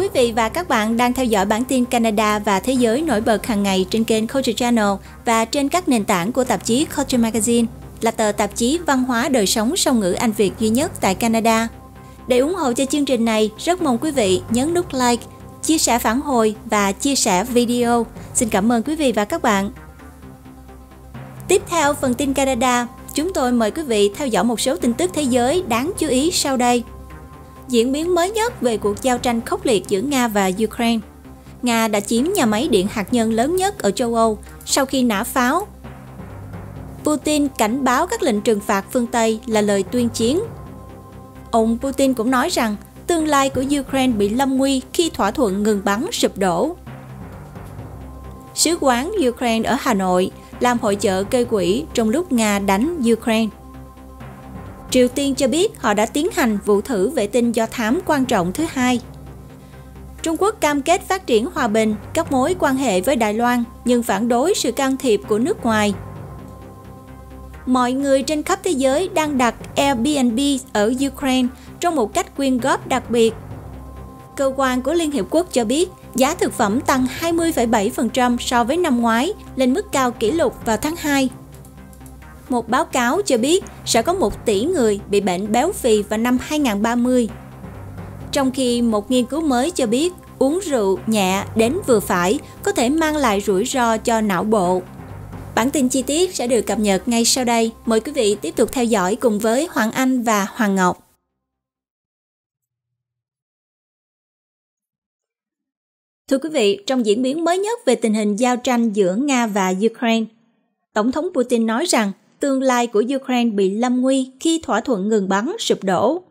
quý vị và các bạn đang theo dõi bản tin Canada và thế giới nổi bật hàng ngày trên kênh Culture Channel và trên các nền tảng của tạp chí Culture Magazine, là tờ tạp chí văn hóa đời sống song ngữ Anh Việt duy nhất tại Canada. Để ủng hộ cho chương trình này, rất mong quý vị nhấn nút like, chia sẻ phản hồi và chia sẻ video. Xin cảm ơn quý vị và các bạn. Tiếp theo phần tin Canada, chúng tôi mời quý vị theo dõi một số tin tức thế giới đáng chú ý sau đây diễn biến mới nhất về cuộc giao tranh khốc liệt giữa Nga và Ukraine. Nga đã chiếm nhà máy điện hạt nhân lớn nhất ở châu Âu sau khi nã pháo. Putin cảnh báo các lệnh trừng phạt phương Tây là lời tuyên chiến. Ông Putin cũng nói rằng tương lai của Ukraine bị lâm nguy khi thỏa thuận ngừng bắn sụp đổ. Sứ quán Ukraine ở Hà Nội làm hội trợ gây quỹ trong lúc Nga đánh Ukraine. Triều Tiên cho biết họ đã tiến hành vụ thử vệ tinh do thám quan trọng thứ hai. Trung Quốc cam kết phát triển hòa bình, các mối quan hệ với Đài Loan nhưng phản đối sự can thiệp của nước ngoài. Mọi người trên khắp thế giới đang đặt Airbnb ở Ukraine trong một cách quyên góp đặc biệt. Cơ quan của Liên Hiệp Quốc cho biết giá thực phẩm tăng 20,7% so với năm ngoái, lên mức cao kỷ lục vào tháng 2 một báo cáo cho biết sẽ có 1 tỷ người bị bệnh béo phì vào năm 2030. Trong khi một nghiên cứu mới cho biết uống rượu nhẹ đến vừa phải có thể mang lại rủi ro cho não bộ. Bản tin chi tiết sẽ được cập nhật ngay sau đây. Mời quý vị tiếp tục theo dõi cùng với Hoàng Anh và Hoàng Ngọc. Thưa quý vị, trong diễn biến mới nhất về tình hình giao tranh giữa Nga và Ukraine, Tổng thống Putin nói rằng tương lai của Ukraine bị lâm nguy khi thỏa thuận ngừng bắn sụp đổ.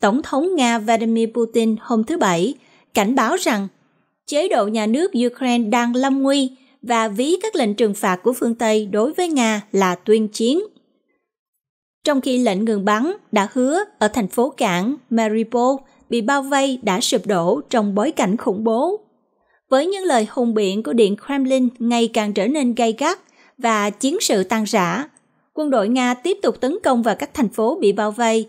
Tổng thống Nga Vladimir Putin hôm thứ Bảy cảnh báo rằng chế độ nhà nước Ukraine đang lâm nguy và ví các lệnh trừng phạt của phương Tây đối với Nga là tuyên chiến. Trong khi lệnh ngừng bắn đã hứa ở thành phố cảng Mariupol bị bao vây đã sụp đổ trong bối cảnh khủng bố. Với những lời hùng biện của Điện Kremlin ngày càng trở nên gay gắt và chiến sự tan rã, quân đội Nga tiếp tục tấn công vào các thành phố bị bao vây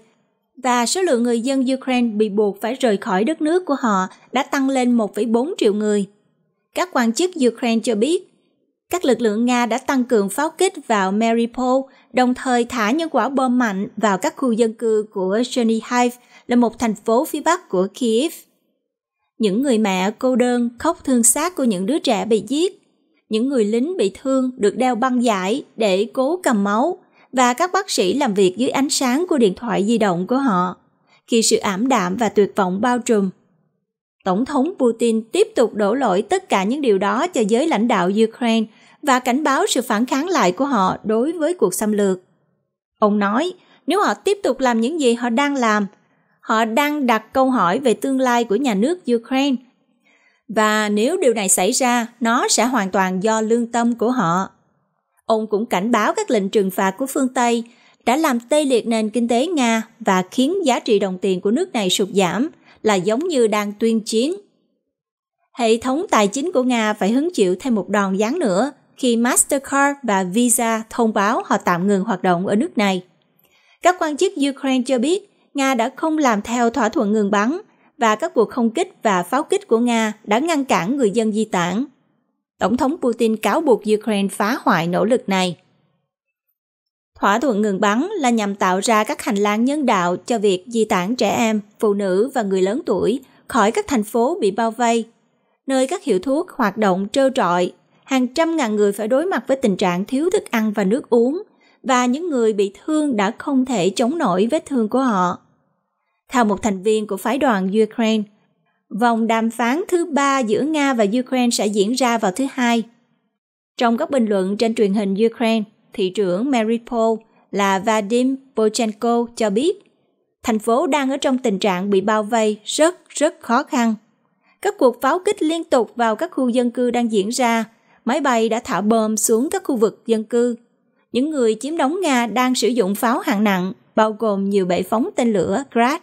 và số lượng người dân Ukraine bị buộc phải rời khỏi đất nước của họ đã tăng lên 1,4 triệu người. Các quan chức Ukraine cho biết, các lực lượng Nga đã tăng cường pháo kích vào Mariupol, đồng thời thả những quả bom mạnh vào các khu dân cư của Chernihiv là một thành phố phía bắc của Kiev. Những người mẹ cô đơn khóc thương xác của những đứa trẻ bị giết những người lính bị thương được đeo băng giải để cố cầm máu và các bác sĩ làm việc dưới ánh sáng của điện thoại di động của họ khi sự ảm đạm và tuyệt vọng bao trùm. Tổng thống Putin tiếp tục đổ lỗi tất cả những điều đó cho giới lãnh đạo Ukraine và cảnh báo sự phản kháng lại của họ đối với cuộc xâm lược. Ông nói, nếu họ tiếp tục làm những gì họ đang làm, họ đang đặt câu hỏi về tương lai của nhà nước Ukraine và nếu điều này xảy ra nó sẽ hoàn toàn do lương tâm của họ ông cũng cảnh báo các lệnh trừng phạt của phương tây đã làm tê liệt nền kinh tế nga và khiến giá trị đồng tiền của nước này sụt giảm là giống như đang tuyên chiến hệ thống tài chính của nga phải hứng chịu thêm một đòn giáng nữa khi mastercard và visa thông báo họ tạm ngừng hoạt động ở nước này các quan chức ukraine cho biết nga đã không làm theo thỏa thuận ngừng bắn và các cuộc không kích và pháo kích của Nga đã ngăn cản người dân di tản. Tổng thống Putin cáo buộc Ukraine phá hoại nỗ lực này. Thỏa thuận ngừng bắn là nhằm tạo ra các hành lang nhân đạo cho việc di tản trẻ em, phụ nữ và người lớn tuổi khỏi các thành phố bị bao vây, nơi các hiệu thuốc hoạt động trơ trọi, hàng trăm ngàn người phải đối mặt với tình trạng thiếu thức ăn và nước uống, và những người bị thương đã không thể chống nổi vết thương của họ theo một thành viên của phái đoàn Ukraine. Vòng đàm phán thứ ba giữa Nga và Ukraine sẽ diễn ra vào thứ hai. Trong các bình luận trên truyền hình Ukraine, thị trưởng Maripol là Vadim Bochenko cho biết, thành phố đang ở trong tình trạng bị bao vây rất rất khó khăn. Các cuộc pháo kích liên tục vào các khu dân cư đang diễn ra, máy bay đã thả bom xuống các khu vực dân cư. Những người chiếm đóng Nga đang sử dụng pháo hạng nặng, bao gồm nhiều bệ phóng tên lửa Grad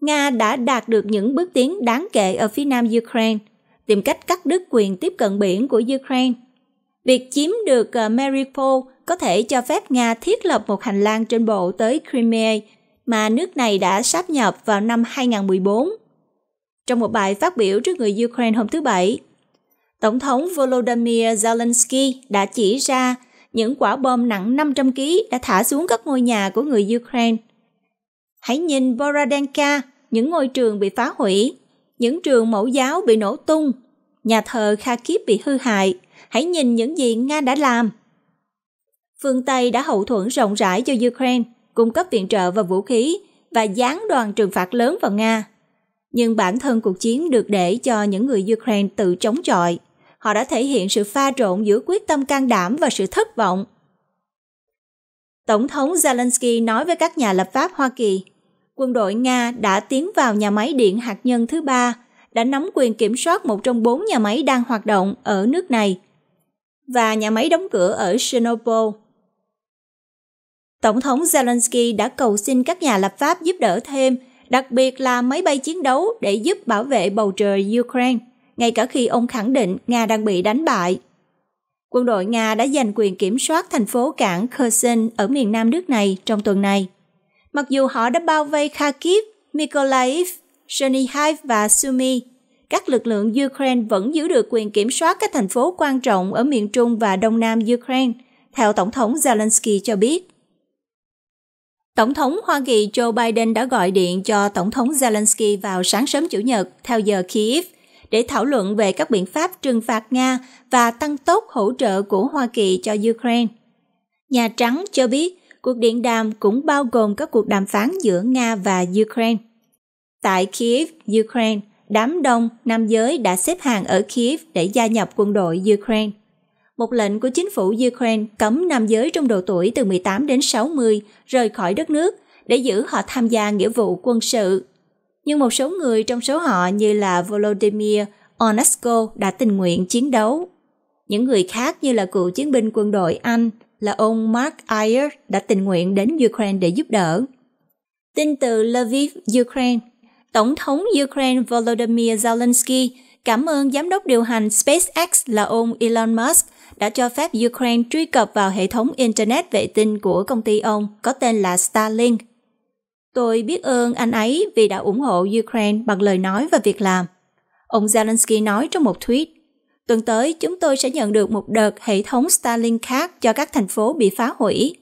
Nga đã đạt được những bước tiến đáng kể ở phía nam Ukraine, tìm cách cắt đứt quyền tiếp cận biển của Ukraine. Việc chiếm được ờ, Mariupol có thể cho phép Nga thiết lập một hành lang trên bộ tới Crimea mà nước này đã sáp nhập vào năm 2014. Trong một bài phát biểu trước người Ukraine hôm thứ Bảy, Tổng thống Volodymyr Zelensky đã chỉ ra những quả bom nặng 500 kg đã thả xuống các ngôi nhà của người Ukraine. Hãy nhìn Boradenka, những ngôi trường bị phá hủy, những trường mẫu giáo bị nổ tung, nhà thờ Kharkiv bị hư hại. Hãy nhìn những gì Nga đã làm. Phương Tây đã hậu thuẫn rộng rãi cho Ukraine, cung cấp viện trợ và vũ khí và dán đoàn trừng phạt lớn vào Nga. Nhưng bản thân cuộc chiến được để cho những người Ukraine tự chống chọi. Họ đã thể hiện sự pha trộn giữa quyết tâm can đảm và sự thất vọng. Tổng thống Zelensky nói với các nhà lập pháp Hoa Kỳ quân đội Nga đã tiến vào nhà máy điện hạt nhân thứ ba, đã nắm quyền kiểm soát một trong bốn nhà máy đang hoạt động ở nước này và nhà máy đóng cửa ở Chernobyl. Tổng thống Zelensky đã cầu xin các nhà lập pháp giúp đỡ thêm, đặc biệt là máy bay chiến đấu để giúp bảo vệ bầu trời Ukraine, ngay cả khi ông khẳng định Nga đang bị đánh bại. Quân đội Nga đã giành quyền kiểm soát thành phố cảng Kherson ở miền nam nước này trong tuần này mặc dù họ đã bao vây Kharkiv, Mykolaiv, Chernihiv và Sumy. Các lực lượng Ukraine vẫn giữ được quyền kiểm soát các thành phố quan trọng ở miền Trung và Đông Nam Ukraine, theo Tổng thống Zelensky cho biết. Tổng thống Hoa Kỳ Joe Biden đã gọi điện cho Tổng thống Zelensky vào sáng sớm Chủ nhật theo giờ Kiev để thảo luận về các biện pháp trừng phạt Nga và tăng tốc hỗ trợ của Hoa Kỳ cho Ukraine. Nhà Trắng cho biết cuộc điện đàm cũng bao gồm các cuộc đàm phán giữa Nga và Ukraine. Tại Kiev, Ukraine, đám đông nam giới đã xếp hàng ở Kiev để gia nhập quân đội Ukraine. Một lệnh của chính phủ Ukraine cấm nam giới trong độ tuổi từ 18 đến 60 rời khỏi đất nước để giữ họ tham gia nghĩa vụ quân sự. Nhưng một số người trong số họ như là Volodymyr Onesko đã tình nguyện chiến đấu. Những người khác như là cựu chiến binh quân đội Anh, là ông Mark Ayer đã tình nguyện đến Ukraine để giúp đỡ. Tin từ Lviv, Ukraine, Tổng thống Ukraine Volodymyr Zelensky cảm ơn giám đốc điều hành SpaceX là ông Elon Musk đã cho phép Ukraine truy cập vào hệ thống Internet vệ tinh của công ty ông có tên là Starlink. Tôi biết ơn anh ấy vì đã ủng hộ Ukraine bằng lời nói và việc làm. Ông Zelensky nói trong một tweet. Tuần tới, chúng tôi sẽ nhận được một đợt hệ thống Starlink khác cho các thành phố bị phá hủy.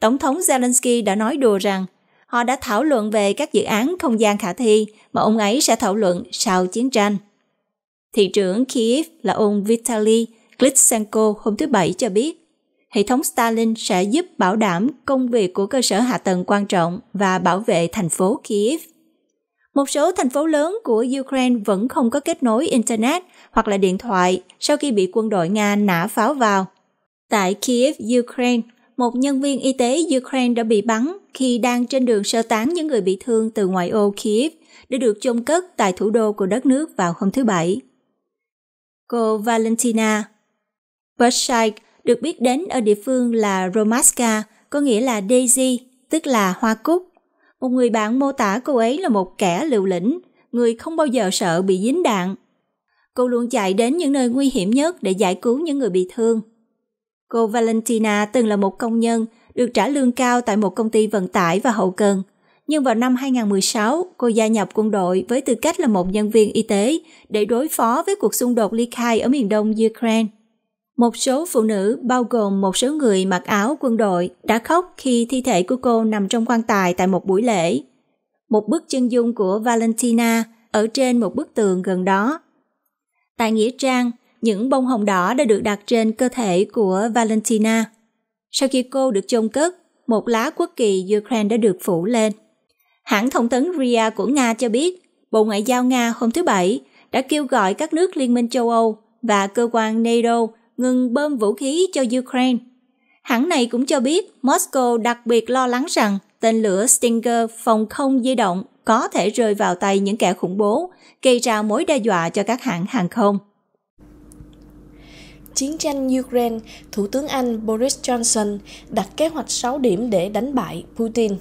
Tổng thống Zelensky đã nói đùa rằng họ đã thảo luận về các dự án không gian khả thi mà ông ấy sẽ thảo luận sau chiến tranh. Thị trưởng Kiev là ông Vitaly Klitschenko hôm thứ Bảy cho biết, hệ thống Starlink sẽ giúp bảo đảm công việc của cơ sở hạ tầng quan trọng và bảo vệ thành phố Kiev. Một số thành phố lớn của Ukraine vẫn không có kết nối Internet hoặc là điện thoại sau khi bị quân đội Nga nã pháo vào. Tại Kiev, Ukraine, một nhân viên y tế Ukraine đã bị bắn khi đang trên đường sơ tán những người bị thương từ ngoại ô Kiev để được chôn cất tại thủ đô của đất nước vào hôm thứ Bảy. Cô Valentina Bershike được biết đến ở địa phương là Romaska, có nghĩa là Daisy, tức là hoa cúc một người bạn mô tả cô ấy là một kẻ liều lĩnh, người không bao giờ sợ bị dính đạn. Cô luôn chạy đến những nơi nguy hiểm nhất để giải cứu những người bị thương. Cô Valentina từng là một công nhân, được trả lương cao tại một công ty vận tải và hậu cần. Nhưng vào năm 2016, cô gia nhập quân đội với tư cách là một nhân viên y tế để đối phó với cuộc xung đột ly khai ở miền đông Ukraine. Một số phụ nữ, bao gồm một số người mặc áo quân đội, đã khóc khi thi thể của cô nằm trong quan tài tại một buổi lễ. Một bức chân dung của Valentina ở trên một bức tường gần đó. Tại Nghĩa Trang, những bông hồng đỏ đã được đặt trên cơ thể của Valentina. Sau khi cô được chôn cất, một lá quốc kỳ Ukraine đã được phủ lên. Hãng thông tấn RIA của Nga cho biết, Bộ Ngoại giao Nga hôm thứ Bảy đã kêu gọi các nước Liên minh châu Âu và cơ quan NATO ngừng bơm vũ khí cho Ukraine. Hãng này cũng cho biết Moscow đặc biệt lo lắng rằng tên lửa Stinger phòng không di động có thể rơi vào tay những kẻ khủng bố, gây ra mối đe dọa cho các hãng hàng không. Chiến tranh Ukraine, Thủ tướng Anh Boris Johnson đặt kế hoạch 6 điểm để đánh bại Putin.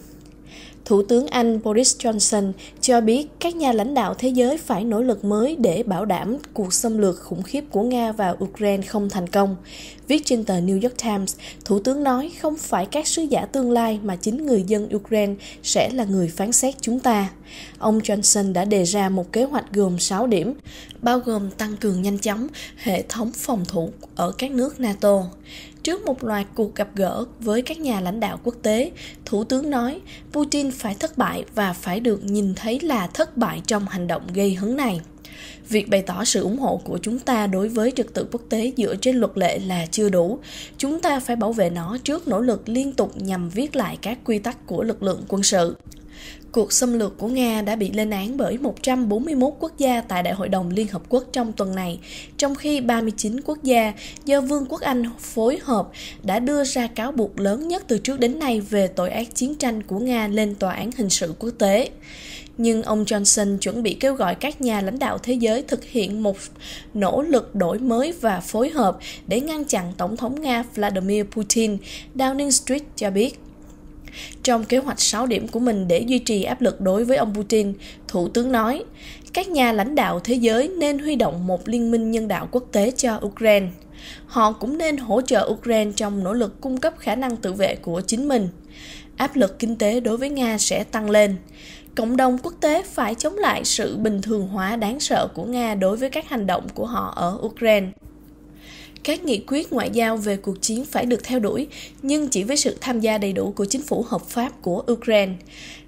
Thủ tướng Anh Boris Johnson cho biết các nhà lãnh đạo thế giới phải nỗ lực mới để bảo đảm cuộc xâm lược khủng khiếp của Nga vào Ukraine không thành công. Viết trên tờ New York Times, Thủ tướng nói không phải các sứ giả tương lai mà chính người dân Ukraine sẽ là người phán xét chúng ta. Ông Johnson đã đề ra một kế hoạch gồm 6 điểm, bao gồm tăng cường nhanh chóng hệ thống phòng thủ ở các nước NATO. Trước một loạt cuộc gặp gỡ với các nhà lãnh đạo quốc tế, Thủ tướng nói Putin phải thất bại và phải được nhìn thấy là thất bại trong hành động gây hấn này. Việc bày tỏ sự ủng hộ của chúng ta đối với trật tự quốc tế dựa trên luật lệ là chưa đủ. Chúng ta phải bảo vệ nó trước nỗ lực liên tục nhằm viết lại các quy tắc của lực lượng quân sự. Cuộc xâm lược của Nga đã bị lên án bởi 141 quốc gia tại Đại hội đồng Liên Hợp Quốc trong tuần này, trong khi 39 quốc gia do Vương quốc Anh phối hợp đã đưa ra cáo buộc lớn nhất từ trước đến nay về tội ác chiến tranh của Nga lên Tòa án Hình sự Quốc tế. Nhưng ông Johnson chuẩn bị kêu gọi các nhà lãnh đạo thế giới thực hiện một nỗ lực đổi mới và phối hợp để ngăn chặn Tổng thống Nga Vladimir Putin, Downing Street cho biết trong kế hoạch 6 điểm của mình để duy trì áp lực đối với ông Putin, Thủ tướng nói, các nhà lãnh đạo thế giới nên huy động một liên minh nhân đạo quốc tế cho Ukraine. Họ cũng nên hỗ trợ Ukraine trong nỗ lực cung cấp khả năng tự vệ của chính mình. Áp lực kinh tế đối với Nga sẽ tăng lên. Cộng đồng quốc tế phải chống lại sự bình thường hóa đáng sợ của Nga đối với các hành động của họ ở Ukraine các nghị quyết ngoại giao về cuộc chiến phải được theo đuổi, nhưng chỉ với sự tham gia đầy đủ của chính phủ hợp pháp của Ukraine.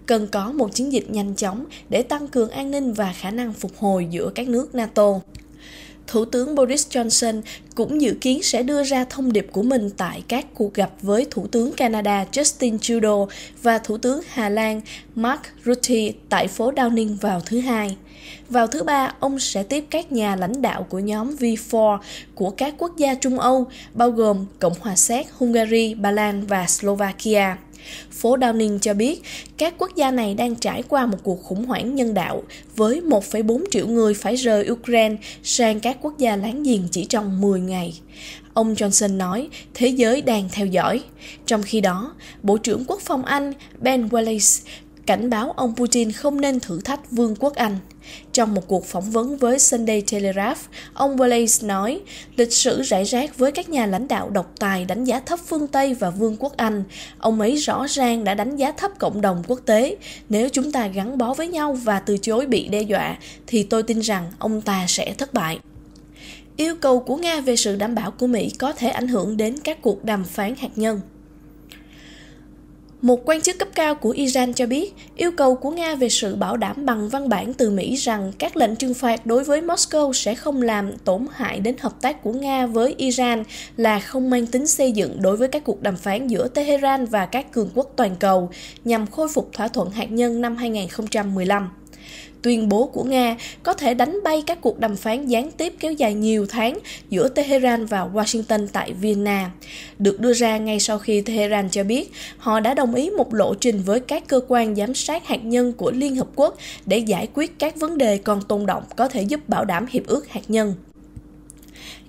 Cần có một chiến dịch nhanh chóng để tăng cường an ninh và khả năng phục hồi giữa các nước NATO. Thủ tướng Boris Johnson cũng dự kiến sẽ đưa ra thông điệp của mình tại các cuộc gặp với Thủ tướng Canada Justin Trudeau và Thủ tướng Hà Lan Mark Rutte tại phố Downing vào thứ Hai. Vào thứ ba, ông sẽ tiếp các nhà lãnh đạo của nhóm V4 của các quốc gia Trung Âu, bao gồm Cộng hòa Séc, Hungary, Ba Lan và Slovakia. Phố Downing cho biết, các quốc gia này đang trải qua một cuộc khủng hoảng nhân đạo với 1,4 triệu người phải rời Ukraine sang các quốc gia láng giềng chỉ trong 10 ngày. Ông Johnson nói, thế giới đang theo dõi. Trong khi đó, Bộ trưởng Quốc phòng Anh Ben Wallace cảnh báo ông Putin không nên thử thách Vương quốc Anh. Trong một cuộc phỏng vấn với Sunday Telegraph, ông Wallace nói, lịch sử rải rác với các nhà lãnh đạo độc tài đánh giá thấp phương Tây và Vương quốc Anh. Ông ấy rõ ràng đã đánh giá thấp cộng đồng quốc tế. Nếu chúng ta gắn bó với nhau và từ chối bị đe dọa, thì tôi tin rằng ông ta sẽ thất bại. Yêu cầu của Nga về sự đảm bảo của Mỹ có thể ảnh hưởng đến các cuộc đàm phán hạt nhân. Một quan chức cấp cao của Iran cho biết, yêu cầu của Nga về sự bảo đảm bằng văn bản từ Mỹ rằng các lệnh trừng phạt đối với Moscow sẽ không làm tổn hại đến hợp tác của Nga với Iran là không mang tính xây dựng đối với các cuộc đàm phán giữa Tehran và các cường quốc toàn cầu nhằm khôi phục thỏa thuận hạt nhân năm 2015 tuyên bố của Nga có thể đánh bay các cuộc đàm phán gián tiếp kéo dài nhiều tháng giữa Tehran và Washington tại Vienna. Được đưa ra ngay sau khi Tehran cho biết họ đã đồng ý một lộ trình với các cơ quan giám sát hạt nhân của Liên Hợp Quốc để giải quyết các vấn đề còn tồn động có thể giúp bảo đảm hiệp ước hạt nhân.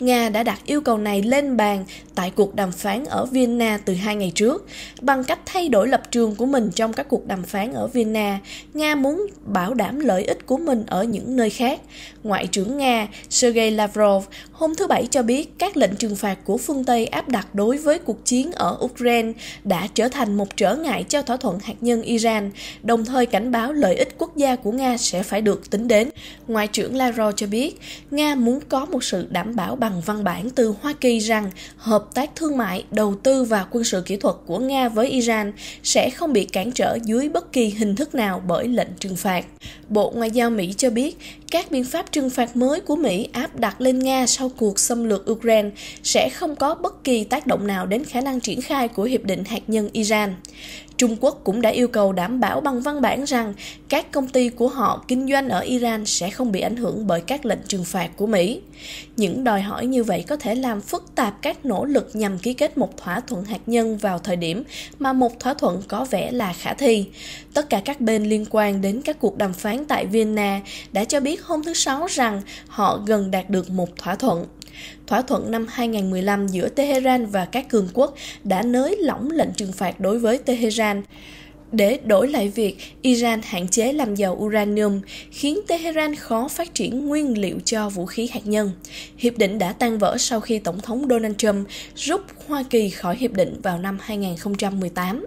Nga đã đặt yêu cầu này lên bàn tại cuộc đàm phán ở Vienna từ hai ngày trước. Bằng cách thay đổi lập trường của mình trong các cuộc đàm phán ở Vienna, Nga muốn bảo đảm lợi ích của mình ở những nơi khác. Ngoại trưởng Nga Sergei Lavrov hôm thứ Bảy cho biết các lệnh trừng phạt của phương Tây áp đặt đối với cuộc chiến ở Ukraine đã trở thành một trở ngại cho thỏa thuận hạt nhân Iran, đồng thời cảnh báo lợi ích quốc gia của Nga sẽ phải được tính đến. Ngoại trưởng Lavrov cho biết, Nga muốn có một sự đảm bảo bằng văn bản từ Hoa Kỳ rằng hợp tác thương mại, đầu tư và quân sự kỹ thuật của Nga với Iran sẽ không bị cản trở dưới bất kỳ hình thức nào bởi lệnh trừng phạt. Bộ Ngoại giao Mỹ cho biết, các biện pháp trừng phạt mới của Mỹ áp đặt lên Nga sau cuộc xâm lược Ukraine sẽ không có bất kỳ tác động nào đến khả năng triển khai của Hiệp định Hạt nhân Iran. Trung Quốc cũng đã yêu cầu đảm bảo bằng văn bản rằng các công ty của họ kinh doanh ở Iran sẽ không bị ảnh hưởng bởi các lệnh trừng phạt của Mỹ. Những đòi hỏi như vậy có thể làm phức tạp các nỗ lực nhằm ký kết một thỏa thuận hạt nhân vào thời điểm mà một thỏa thuận có vẻ là khả thi. Tất cả các bên liên quan đến các cuộc đàm phán tại Vienna đã cho biết hôm thứ Sáu rằng họ gần đạt được một thỏa thuận. Thỏa thuận năm 2015 giữa Tehran và các cường quốc đã nới lỏng lệnh trừng phạt đối với Tehran để đổi lại việc Iran hạn chế làm giàu uranium, khiến Tehran khó phát triển nguyên liệu cho vũ khí hạt nhân. Hiệp định đã tan vỡ sau khi Tổng thống Donald Trump rút Hoa Kỳ khỏi hiệp định vào năm 2018.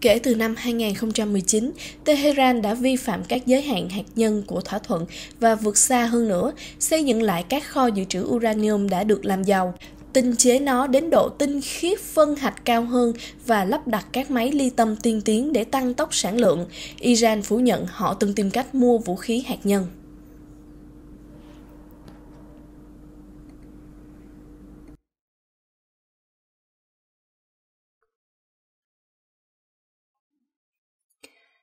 Kể từ năm 2019, Tehran đã vi phạm các giới hạn hạt nhân của thỏa thuận và vượt xa hơn nữa, xây dựng lại các kho dự trữ uranium đã được làm giàu tinh chế nó đến độ tinh khiết phân hạch cao hơn và lắp đặt các máy ly tâm tiên tiến để tăng tốc sản lượng. Iran phủ nhận họ từng tìm cách mua vũ khí hạt nhân.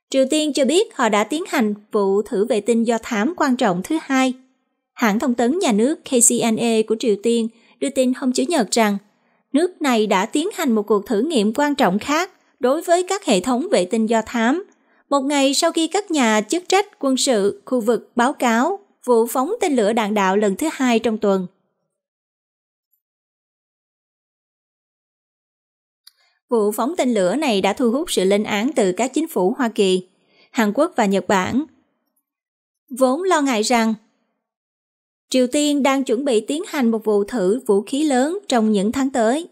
Triều Tiên cho biết họ đã tiến hành vụ thử vệ tinh do thám quan trọng thứ hai. Hãng thông tấn nhà nước KCNA của Triều Tiên – đưa tin hôm Chủ nhật rằng nước này đã tiến hành một cuộc thử nghiệm quan trọng khác đối với các hệ thống vệ tinh do thám. Một ngày sau khi các nhà chức trách quân sự khu vực báo cáo vụ phóng tên lửa đạn đạo lần thứ hai trong tuần. Vụ phóng tên lửa này đã thu hút sự lên án từ các chính phủ Hoa Kỳ, Hàn Quốc và Nhật Bản. Vốn lo ngại rằng Triều Tiên đang chuẩn bị tiến hành một vụ thử vũ khí lớn trong những tháng tới.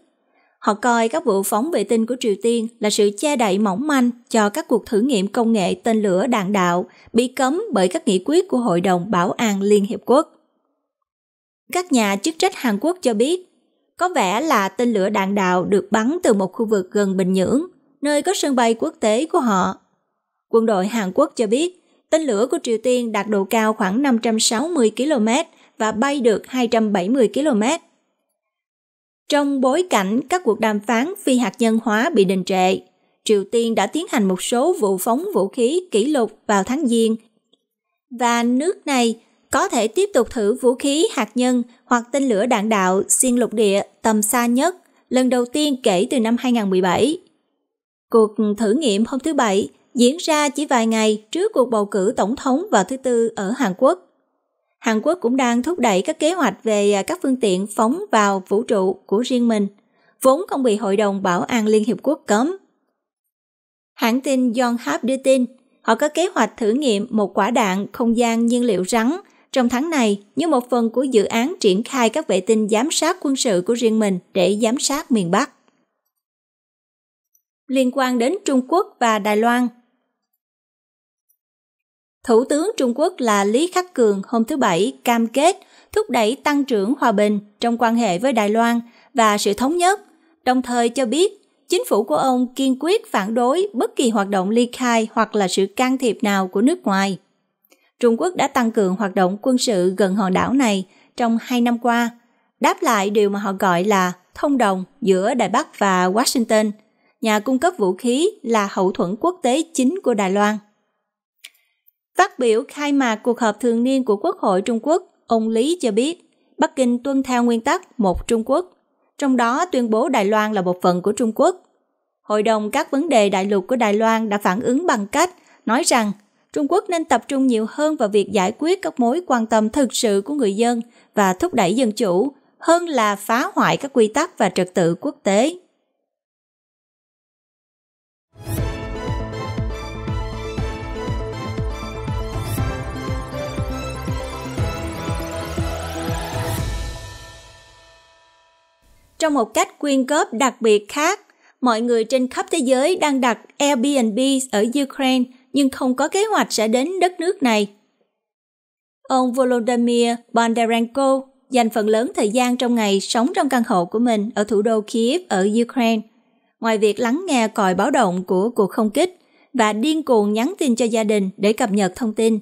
Họ coi các vụ phóng vệ tinh của Triều Tiên là sự che đậy mỏng manh cho các cuộc thử nghiệm công nghệ tên lửa đạn đạo bị cấm bởi các nghị quyết của Hội đồng Bảo an Liên Hiệp Quốc. Các nhà chức trách Hàn Quốc cho biết, có vẻ là tên lửa đạn đạo được bắn từ một khu vực gần Bình Nhưỡng, nơi có sân bay quốc tế của họ. Quân đội Hàn Quốc cho biết, tên lửa của Triều Tiên đạt độ cao khoảng 560 km – và bay được 270 km. Trong bối cảnh các cuộc đàm phán phi hạt nhân hóa bị đình trệ, Triều Tiên đã tiến hành một số vụ phóng vũ khí kỷ lục vào tháng Giêng. Và nước này có thể tiếp tục thử vũ khí hạt nhân hoặc tên lửa đạn đạo xuyên lục địa tầm xa nhất lần đầu tiên kể từ năm 2017. Cuộc thử nghiệm hôm thứ Bảy diễn ra chỉ vài ngày trước cuộc bầu cử tổng thống vào thứ Tư ở Hàn Quốc. Hàn Quốc cũng đang thúc đẩy các kế hoạch về à, các phương tiện phóng vào vũ trụ của riêng mình, vốn không bị Hội đồng Bảo an Liên Hiệp Quốc cấm. Hãng tin Yonhap đưa tin, họ có kế hoạch thử nghiệm một quả đạn không gian nhiên liệu rắn trong tháng này như một phần của dự án triển khai các vệ tinh giám sát quân sự của riêng mình để giám sát miền Bắc. Liên quan đến Trung Quốc và Đài Loan – Thủ tướng Trung Quốc là Lý Khắc Cường hôm thứ Bảy cam kết thúc đẩy tăng trưởng hòa bình trong quan hệ với Đài Loan và sự thống nhất, đồng thời cho biết chính phủ của ông kiên quyết phản đối bất kỳ hoạt động ly khai hoặc là sự can thiệp nào của nước ngoài. Trung Quốc đã tăng cường hoạt động quân sự gần hòn đảo này trong hai năm qua, đáp lại điều mà họ gọi là thông đồng giữa Đài Bắc và Washington, nhà cung cấp vũ khí là hậu thuẫn quốc tế chính của Đài Loan. Phát biểu khai mạc cuộc họp thường niên của Quốc hội Trung Quốc, ông Lý cho biết Bắc Kinh tuân theo nguyên tắc một Trung Quốc, trong đó tuyên bố Đài Loan là một phần của Trung Quốc. Hội đồng các vấn đề đại lục của Đài Loan đã phản ứng bằng cách nói rằng Trung Quốc nên tập trung nhiều hơn vào việc giải quyết các mối quan tâm thực sự của người dân và thúc đẩy dân chủ hơn là phá hoại các quy tắc và trật tự quốc tế. trong một cách quyên góp đặc biệt khác. Mọi người trên khắp thế giới đang đặt Airbnb ở Ukraine nhưng không có kế hoạch sẽ đến đất nước này. Ông Volodymyr Bondarenko dành phần lớn thời gian trong ngày sống trong căn hộ của mình ở thủ đô Kiev ở Ukraine. Ngoài việc lắng nghe còi báo động của cuộc không kích và điên cuồng nhắn tin cho gia đình để cập nhật thông tin.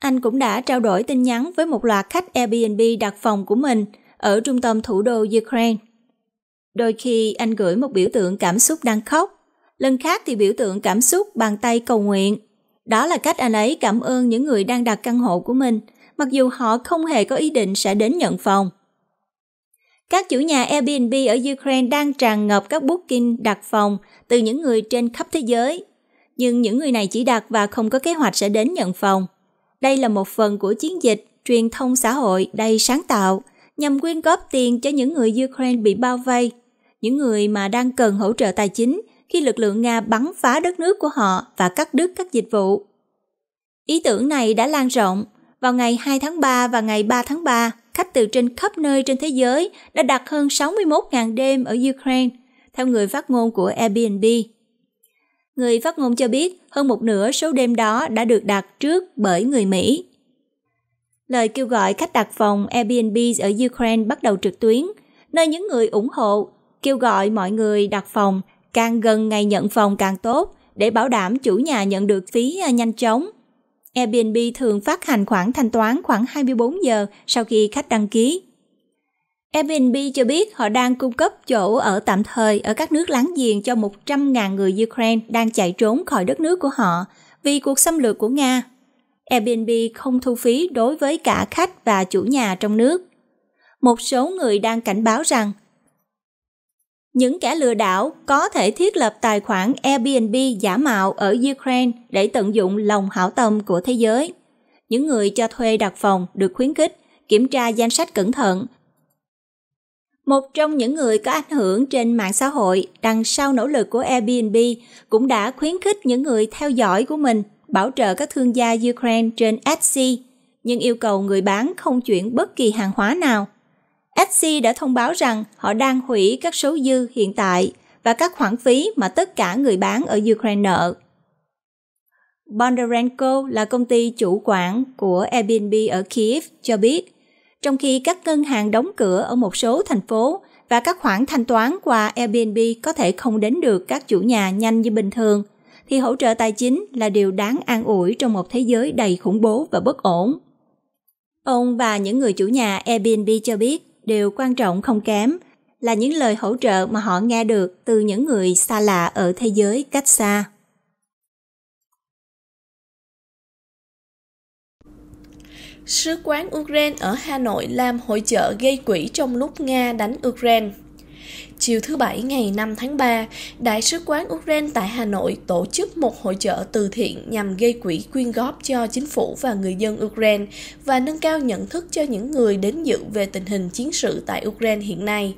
Anh cũng đã trao đổi tin nhắn với một loạt khách Airbnb đặt phòng của mình – ở trung tâm thủ đô Ukraine. Đôi khi anh gửi một biểu tượng cảm xúc đang khóc, lần khác thì biểu tượng cảm xúc bằng tay cầu nguyện. Đó là cách anh ấy cảm ơn những người đang đặt căn hộ của mình, mặc dù họ không hề có ý định sẽ đến nhận phòng. Các chủ nhà Airbnb ở Ukraine đang tràn ngập các booking đặt phòng từ những người trên khắp thế giới, nhưng những người này chỉ đặt và không có kế hoạch sẽ đến nhận phòng. Đây là một phần của chiến dịch truyền thông xã hội đầy sáng tạo – nhằm quyên góp tiền cho những người Ukraine bị bao vây, những người mà đang cần hỗ trợ tài chính khi lực lượng Nga bắn phá đất nước của họ và cắt đứt các dịch vụ. Ý tưởng này đã lan rộng. Vào ngày 2 tháng 3 và ngày 3 tháng 3, khách từ trên khắp nơi trên thế giới đã đặt hơn 61.000 đêm ở Ukraine, theo người phát ngôn của Airbnb. Người phát ngôn cho biết hơn một nửa số đêm đó đã được đặt trước bởi người Mỹ lời kêu gọi khách đặt phòng Airbnb ở Ukraine bắt đầu trực tuyến, nơi những người ủng hộ kêu gọi mọi người đặt phòng càng gần ngày nhận phòng càng tốt để bảo đảm chủ nhà nhận được phí à, nhanh chóng. Airbnb thường phát hành khoản thanh toán khoảng 24 giờ sau khi khách đăng ký. Airbnb cho biết họ đang cung cấp chỗ ở tạm thời ở các nước láng giềng cho 100.000 người Ukraine đang chạy trốn khỏi đất nước của họ vì cuộc xâm lược của Nga Airbnb không thu phí đối với cả khách và chủ nhà trong nước. Một số người đang cảnh báo rằng những kẻ lừa đảo có thể thiết lập tài khoản Airbnb giả mạo ở Ukraine để tận dụng lòng hảo tâm của thế giới. Những người cho thuê đặt phòng được khuyến khích kiểm tra danh sách cẩn thận. Một trong những người có ảnh hưởng trên mạng xã hội đằng sau nỗ lực của Airbnb cũng đã khuyến khích những người theo dõi của mình bảo trợ các thương gia Ukraine trên Etsy, nhưng yêu cầu người bán không chuyển bất kỳ hàng hóa nào. Etsy đã thông báo rằng họ đang hủy các số dư hiện tại và các khoản phí mà tất cả người bán ở Ukraine nợ. Bondarenko là công ty chủ quản của Airbnb ở Kiev cho biết, trong khi các ngân hàng đóng cửa ở một số thành phố và các khoản thanh toán qua Airbnb có thể không đến được các chủ nhà nhanh như bình thường – thì hỗ trợ tài chính là điều đáng an ủi trong một thế giới đầy khủng bố và bất ổn. Ông và những người chủ nhà Airbnb cho biết điều quan trọng không kém là những lời hỗ trợ mà họ nghe được từ những người xa lạ ở thế giới cách xa. Sứ quán Ukraine ở Hà Nội làm hội trợ gây quỹ trong lúc Nga đánh Ukraine Chiều thứ Bảy ngày 5 tháng 3, Đại sứ quán Ukraine tại Hà Nội tổ chức một hội trợ từ thiện nhằm gây quỹ quyên góp cho chính phủ và người dân Ukraine và nâng cao nhận thức cho những người đến dự về tình hình chiến sự tại Ukraine hiện nay.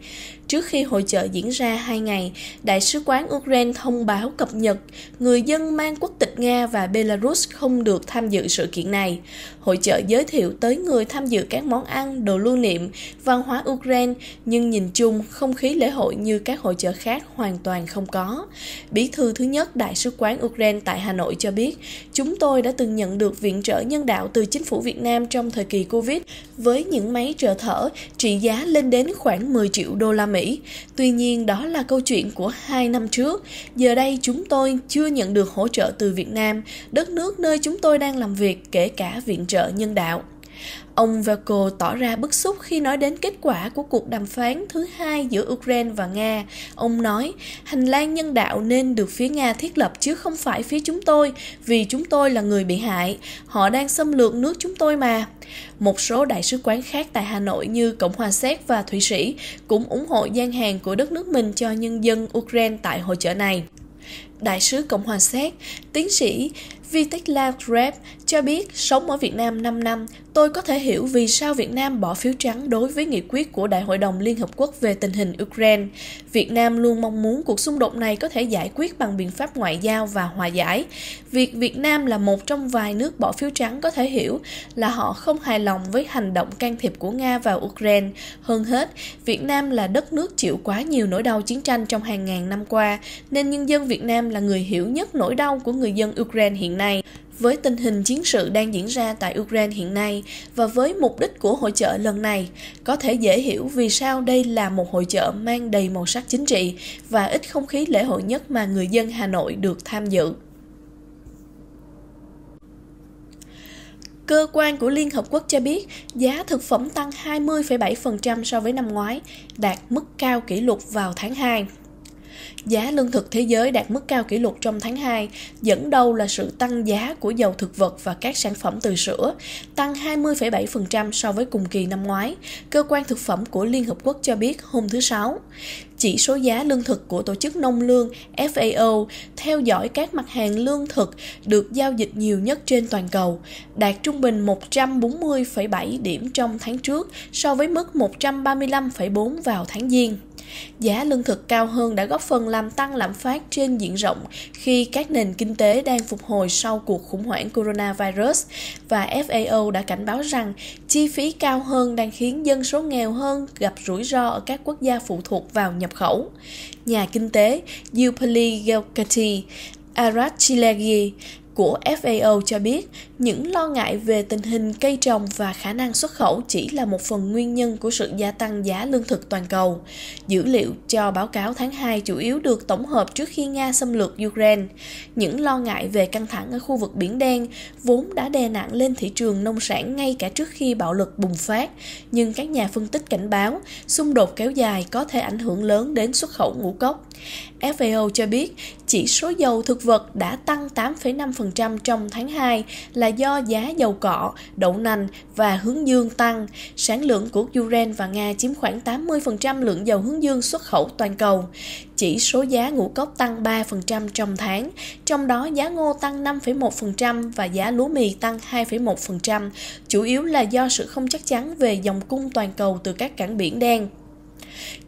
Trước khi hội trợ diễn ra 2 ngày, Đại sứ quán Ukraine thông báo cập nhật người dân mang quốc tịch Nga và Belarus không được tham dự sự kiện này. Hội trợ giới thiệu tới người tham dự các món ăn, đồ lưu niệm, văn hóa Ukraine, nhưng nhìn chung không khí lễ hội như các hội trợ khác hoàn toàn không có. Bí thư thứ nhất Đại sứ quán Ukraine tại Hà Nội cho biết, chúng tôi đã từng nhận được viện trợ nhân đạo từ chính phủ Việt Nam trong thời kỳ Covid với những máy trợ thở trị giá lên đến khoảng 10 triệu đô la Mỹ Mỹ. Tuy nhiên đó là câu chuyện của hai năm trước. Giờ đây chúng tôi chưa nhận được hỗ trợ từ Việt Nam, đất nước nơi chúng tôi đang làm việc kể cả viện trợ nhân đạo. Ông Velko tỏ ra bức xúc khi nói đến kết quả của cuộc đàm phán thứ hai giữa Ukraine và Nga. Ông nói, hành lang nhân đạo nên được phía Nga thiết lập chứ không phải phía chúng tôi, vì chúng tôi là người bị hại. Họ đang xâm lược nước chúng tôi mà. Một số đại sứ quán khác tại Hà Nội như Cộng hòa Séc và Thụy Sĩ cũng ủng hộ gian hàng của đất nước mình cho nhân dân Ukraine tại hội chợ này. Đại sứ Cộng hòa Séc, tiến sĩ Vitexla Grab cho biết sống ở Việt Nam 5 năm, tôi có thể hiểu vì sao Việt Nam bỏ phiếu trắng đối với nghị quyết của Đại hội đồng Liên Hợp Quốc về tình hình Ukraine. Việt Nam luôn mong muốn cuộc xung đột này có thể giải quyết bằng biện pháp ngoại giao và hòa giải. Việc Việt Nam là một trong vài nước bỏ phiếu trắng có thể hiểu là họ không hài lòng với hành động can thiệp của Nga vào Ukraine. Hơn hết, Việt Nam là đất nước chịu quá nhiều nỗi đau chiến tranh trong hàng ngàn năm qua, nên nhân dân Việt Nam là người hiểu nhất nỗi đau của người dân Ukraine hiện nay này với tình hình chiến sự đang diễn ra tại Ukraine hiện nay và với mục đích của hội trợ lần này, có thể dễ hiểu vì sao đây là một hội trợ mang đầy màu sắc chính trị và ít không khí lễ hội nhất mà người dân Hà Nội được tham dự. Cơ quan của Liên Hợp Quốc cho biết giá thực phẩm tăng 20,7% so với năm ngoái, đạt mức cao kỷ lục vào tháng 2. Giá lương thực thế giới đạt mức cao kỷ lục trong tháng 2, dẫn đầu là sự tăng giá của dầu thực vật và các sản phẩm từ sữa, tăng 20,7% so với cùng kỳ năm ngoái, cơ quan thực phẩm của Liên Hợp Quốc cho biết hôm thứ Sáu chỉ số giá lương thực của tổ chức nông lương FAO theo dõi các mặt hàng lương thực được giao dịch nhiều nhất trên toàn cầu, đạt trung bình 140,7 điểm trong tháng trước so với mức 135,4 vào tháng Giêng. Giá lương thực cao hơn đã góp phần làm tăng lạm phát trên diện rộng khi các nền kinh tế đang phục hồi sau cuộc khủng hoảng coronavirus và FAO đã cảnh báo rằng chi phí cao hơn đang khiến dân số nghèo hơn gặp rủi ro ở các quốc gia phụ thuộc vào nhập khẩu. Nhà kinh tế Yupali Gelkati Arachilagi của FAO cho biết, những lo ngại về tình hình cây trồng và khả năng xuất khẩu chỉ là một phần nguyên nhân của sự gia tăng giá lương thực toàn cầu. Dữ liệu cho báo cáo tháng 2 chủ yếu được tổng hợp trước khi Nga xâm lược Ukraine. Những lo ngại về căng thẳng ở khu vực Biển Đen vốn đã đè nặng lên thị trường nông sản ngay cả trước khi bạo lực bùng phát, nhưng các nhà phân tích cảnh báo xung đột kéo dài có thể ảnh hưởng lớn đến xuất khẩu ngũ cốc. FAO cho biết chỉ số dầu thực vật đã tăng 8,5% trong tháng 2 là do giá dầu cọ, đậu nành và hướng dương tăng. Sản lượng của Ukraine và Nga chiếm khoảng 80% lượng dầu hướng dương xuất khẩu toàn cầu. Chỉ số giá ngũ cốc tăng 3% trong tháng, trong đó giá ngô tăng 5,1% và giá lúa mì tăng 2,1%, chủ yếu là do sự không chắc chắn về dòng cung toàn cầu từ các cảng biển đen.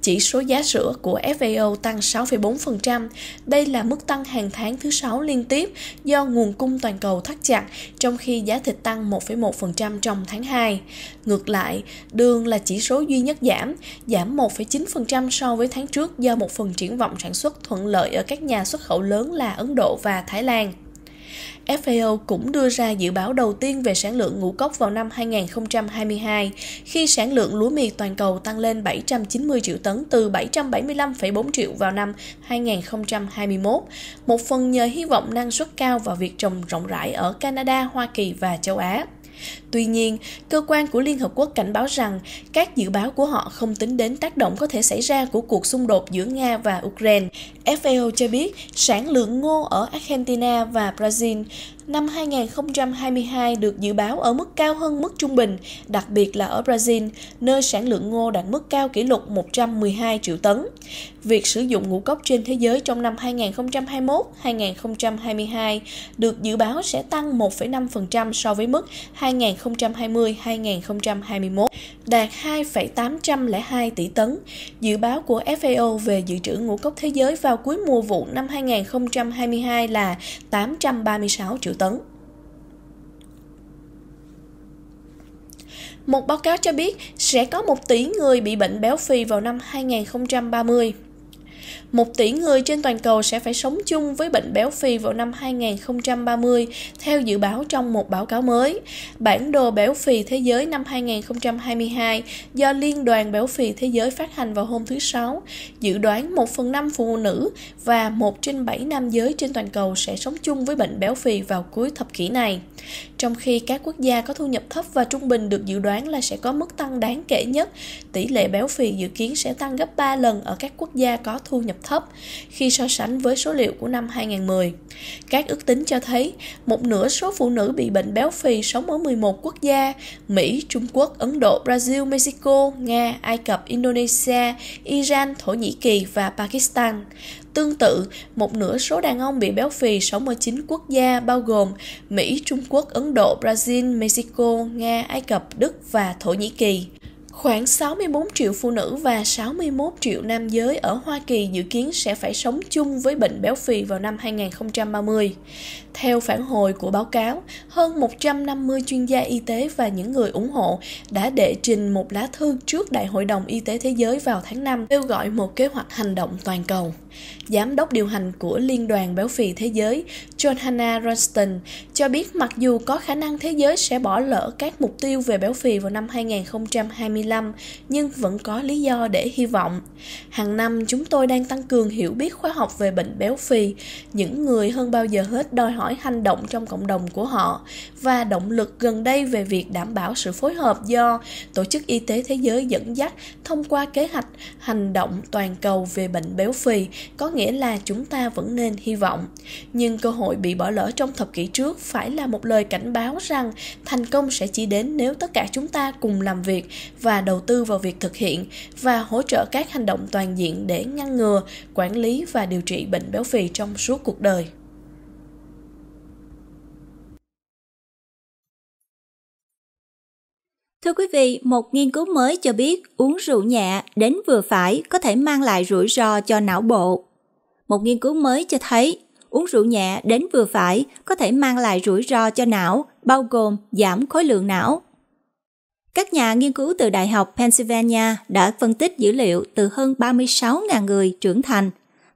Chỉ số giá sữa của FAO tăng 6,4%. Đây là mức tăng hàng tháng thứ 6 liên tiếp do nguồn cung toàn cầu thắt chặt, trong khi giá thịt tăng 1,1% trong tháng 2. Ngược lại, đường là chỉ số duy nhất giảm, giảm 1,9% so với tháng trước do một phần triển vọng sản xuất thuận lợi ở các nhà xuất khẩu lớn là Ấn Độ và Thái Lan. FAO cũng đưa ra dự báo đầu tiên về sản lượng ngũ cốc vào năm 2022, khi sản lượng lúa mì toàn cầu tăng lên 790 triệu tấn từ 775,4 triệu vào năm 2021, một phần nhờ hy vọng năng suất cao và việc trồng rộng rãi ở Canada, Hoa Kỳ và châu Á. Tuy nhiên, cơ quan của Liên Hợp Quốc cảnh báo rằng các dự báo của họ không tính đến tác động có thể xảy ra của cuộc xung đột giữa Nga và Ukraine. FAO cho biết sản lượng ngô ở Argentina và Brazil năm 2022 được dự báo ở mức cao hơn mức trung bình, đặc biệt là ở Brazil, nơi sản lượng ngô đạt mức cao kỷ lục 112 triệu tấn. Việc sử dụng ngũ cốc trên thế giới trong năm 2021-2022 được dự báo sẽ tăng 1,5% so với mức 2020-2021, đạt 2,802 tỷ tấn. Dự báo của FAO về dự trữ ngũ cốc thế giới vào cuối mùa vụ năm 2022 là 836 triệu triệu tấn. Một báo cáo cho biết sẽ có 1 tỷ người bị bệnh béo phì vào năm 2030. 1 tỷ người trên toàn cầu sẽ phải sống chung với bệnh béo phì vào năm 2030 theo dự báo trong một báo cáo mới. Bản đồ béo phì thế giới năm 2022 do Liên đoàn béo phì thế giới phát hành vào hôm thứ Sáu dự đoán 1 phần 5 phụ nữ và 1 trên 7 nam giới trên toàn cầu sẽ sống chung với bệnh béo phì vào cuối thập kỷ này. Trong khi các quốc gia có thu nhập thấp và trung bình được dự đoán là sẽ có mức tăng đáng kể nhất, tỷ lệ béo phì dự kiến sẽ tăng gấp 3 lần ở các quốc gia có thu nhập thấp khi so sánh với số liệu của năm 2010. Các ước tính cho thấy một nửa số phụ nữ bị bệnh béo phì sống ở 11 quốc gia Mỹ, Trung Quốc, Ấn Độ, Brazil, Mexico, Nga, Ai Cập, Indonesia, Iran, Thổ Nhĩ Kỳ và Pakistan. Tương tự, một nửa số đàn ông bị béo phì sống ở 9 quốc gia bao gồm Mỹ, Trung Quốc, Ấn Độ, Brazil, Mexico, Nga, Ai Cập, Đức và Thổ Nhĩ Kỳ. Khoảng 64 triệu phụ nữ và 61 triệu nam giới ở Hoa Kỳ dự kiến sẽ phải sống chung với bệnh béo phì vào năm 2030. Theo phản hồi của báo cáo, hơn 150 chuyên gia y tế và những người ủng hộ đã đệ trình một lá thư trước Đại hội đồng Y tế Thế giới vào tháng 5 kêu gọi một kế hoạch hành động toàn cầu. Giám đốc điều hành của Liên đoàn Béo phì Thế giới Johanna Rustin, cho biết mặc dù có khả năng thế giới sẽ bỏ lỡ các mục tiêu về béo phì vào năm 2025, 2025 nhưng vẫn có lý do để hy vọng. Hàng năm chúng tôi đang tăng cường hiểu biết khoa học về bệnh béo phì, những người hơn bao giờ hết đòi hỏi hành động trong cộng đồng của họ và động lực gần đây về việc đảm bảo sự phối hợp do Tổ chức Y tế Thế giới dẫn dắt thông qua kế hoạch hành động toàn cầu về bệnh béo phì, có nghĩa là chúng ta vẫn nên hy vọng. Nhưng cơ hội bị bỏ lỡ trong thập kỷ trước phải là một lời cảnh báo rằng thành công sẽ chỉ đến nếu tất cả chúng ta cùng làm việc và và đầu tư vào việc thực hiện và hỗ trợ các hành động toàn diện để ngăn ngừa, quản lý và điều trị bệnh béo phì trong suốt cuộc đời. Thưa quý vị, một nghiên cứu mới cho biết uống rượu nhẹ đến vừa phải có thể mang lại rủi ro cho não bộ. Một nghiên cứu mới cho thấy uống rượu nhẹ đến vừa phải có thể mang lại rủi ro cho não, bao gồm giảm khối lượng não, các nhà nghiên cứu từ Đại học Pennsylvania đã phân tích dữ liệu từ hơn 36.000 người trưởng thành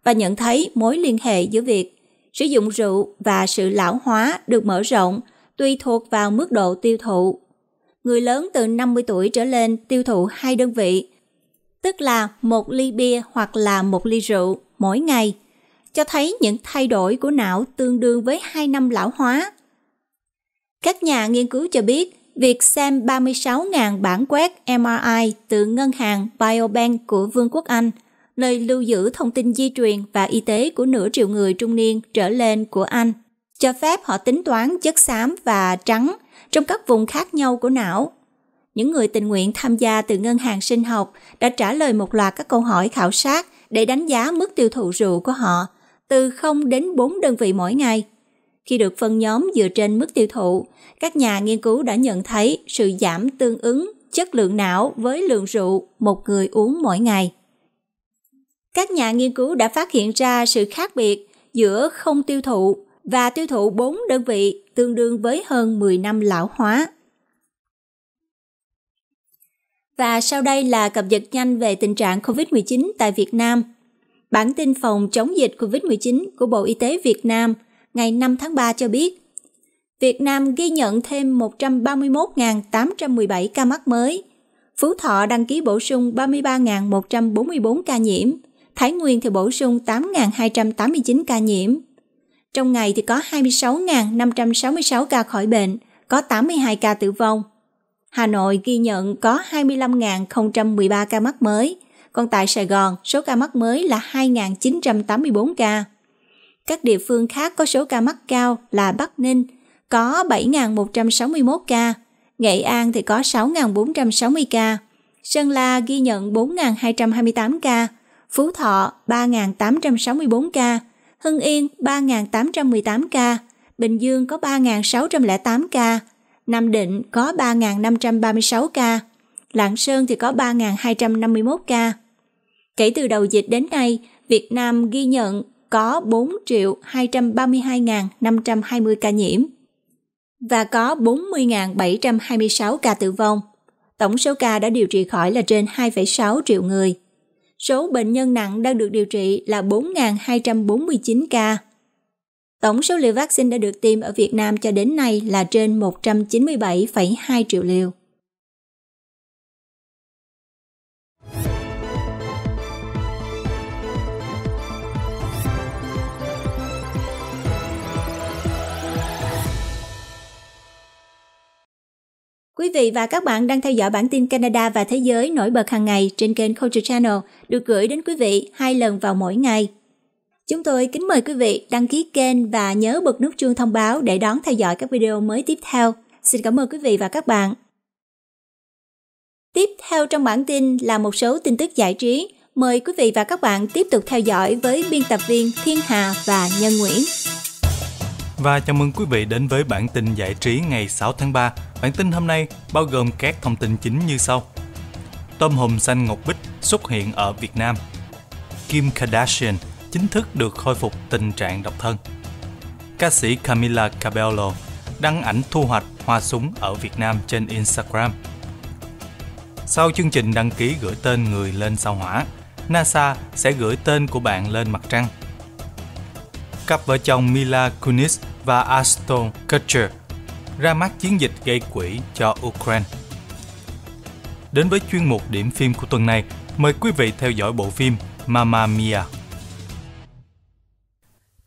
và nhận thấy mối liên hệ giữa việc sử dụng rượu và sự lão hóa được mở rộng tùy thuộc vào mức độ tiêu thụ. Người lớn từ 50 tuổi trở lên tiêu thụ hai đơn vị, tức là một ly bia hoặc là một ly rượu mỗi ngày, cho thấy những thay đổi của não tương đương với 2 năm lão hóa. Các nhà nghiên cứu cho biết việc xem 36.000 bản quét MRI từ ngân hàng Biobank của Vương quốc Anh, nơi lưu giữ thông tin di truyền và y tế của nửa triệu người trung niên trở lên của Anh, cho phép họ tính toán chất xám và trắng trong các vùng khác nhau của não. Những người tình nguyện tham gia từ ngân hàng sinh học đã trả lời một loạt các câu hỏi khảo sát để đánh giá mức tiêu thụ rượu của họ, từ 0 đến 4 đơn vị mỗi ngày – khi được phân nhóm dựa trên mức tiêu thụ, các nhà nghiên cứu đã nhận thấy sự giảm tương ứng chất lượng não với lượng rượu một người uống mỗi ngày. Các nhà nghiên cứu đã phát hiện ra sự khác biệt giữa không tiêu thụ và tiêu thụ 4 đơn vị tương đương với hơn 10 năm lão hóa. Và sau đây là cập nhật nhanh về tình trạng COVID-19 tại Việt Nam. Bản tin phòng chống dịch COVID-19 của Bộ Y tế Việt Nam – ngày 5 tháng 3 cho biết, Việt Nam ghi nhận thêm 131.817 ca mắc mới. Phú Thọ đăng ký bổ sung 33.144 ca nhiễm, Thái Nguyên thì bổ sung 8.289 ca nhiễm. Trong ngày thì có 26.566 ca khỏi bệnh, có 82 ca tử vong. Hà Nội ghi nhận có 25.013 ca mắc mới, còn tại Sài Gòn số ca mắc mới là 2.984 ca. Các địa phương khác có số ca mắc cao là Bắc Ninh có 7.161 ca, Nghệ An thì có 6.460 ca, Sơn La ghi nhận 4.228 ca, Phú Thọ 3.864 ca, Hưng Yên 3.818 ca, Bình Dương có 3.608 ca, Nam Định có 3.536 ca, Lạng Sơn thì có 3.251 ca. Kể từ đầu dịch đến nay, Việt Nam ghi nhận có 4.232.520 ca nhiễm và có 40.726 ca tử vong. Tổng số ca đã điều trị khỏi là trên 2,6 triệu người. Số bệnh nhân nặng đang được điều trị là 4.249 ca. Tổng số liều vaccine đã được tiêm ở Việt Nam cho đến nay là trên 197,2 triệu liều. Quý vị và các bạn đang theo dõi bản tin Canada và thế giới nổi bật hàng ngày trên kênh Culture Channel, được gửi đến quý vị hai lần vào mỗi ngày. Chúng tôi kính mời quý vị đăng ký kênh và nhớ bật nút chuông thông báo để đón theo dõi các video mới tiếp theo. Xin cảm ơn quý vị và các bạn. Tiếp theo trong bản tin là một số tin tức giải trí. Mời quý vị và các bạn tiếp tục theo dõi với biên tập viên Thiên Hà và Nhân Nguyễn và chào mừng quý vị đến với bản tin giải trí ngày 6 tháng 3. Bản tin hôm nay bao gồm các thông tin chính như sau. Tôm hùm xanh ngọc bích xuất hiện ở Việt Nam. Kim Kardashian chính thức được khôi phục tình trạng độc thân. Ca sĩ Camila Cabello đăng ảnh thu hoạch hoa súng ở Việt Nam trên Instagram. Sau chương trình đăng ký gửi tên người lên sao hỏa, NASA sẽ gửi tên của bạn lên mặt trăng – cặp vợ chồng Mila Kunis và Ashton Kutcher ra mắt chiến dịch gây quỹ cho Ukraine. Đến với chuyên mục điểm phim của tuần này, mời quý vị theo dõi bộ phim Mama Mia.